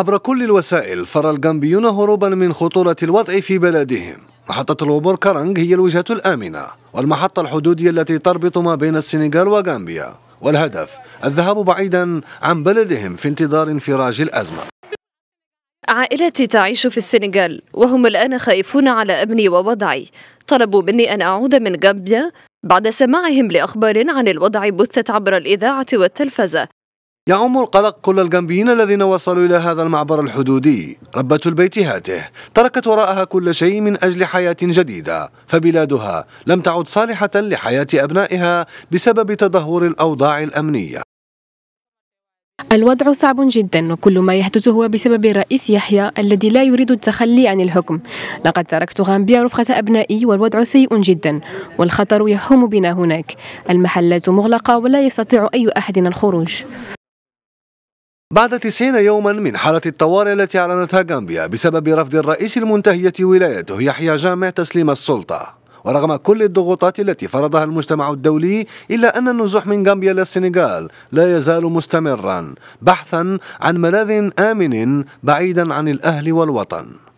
عبر كل الوسائل فر الجامبيون هروبا من خطورة الوضع في بلدهم محطة الوبور كارنج هي الوجهة الآمنة والمحطة الحدودية التي تربط ما بين السنغال وغامبيا والهدف الذهاب بعيدا عن بلدهم في انتظار انفراج الأزمة عائلتي تعيش في السنغال وهم الآن خائفون على أمني ووضعي طلبوا مني أن أعود من غامبيا بعد سماعهم لأخبار عن الوضع بثت عبر الإذاعة والتلفزة يعم القلق كل الجنبيين الذين وصلوا إلى هذا المعبر الحدودي ربة البيت هاته تركت وراءها كل شيء من أجل حياة جديدة فبلادها لم تعد صالحة لحياة أبنائها بسبب تدهور الأوضاع الأمنية الوضع صعب جدا وكل ما يحدث هو بسبب الرئيس يحيى الذي لا يريد التخلي عن الحكم لقد تركت غامبيا رفقة أبنائي والوضع سيء جدا والخطر يحوم بنا هناك المحلات مغلقة ولا يستطيع أي أحد الخروج بعد 90 يوما من حالة الطوارئ التي أعلنتها غامبيا بسبب رفض الرئيس المنتهية ولايته يحيى جامع تسليم السلطة ورغم كل الضغوطات التي فرضها المجتمع الدولي إلا أن النزوح من غامبيا للسنغال لا يزال مستمرا بحثا عن ملاذ آمن بعيدا عن الأهل والوطن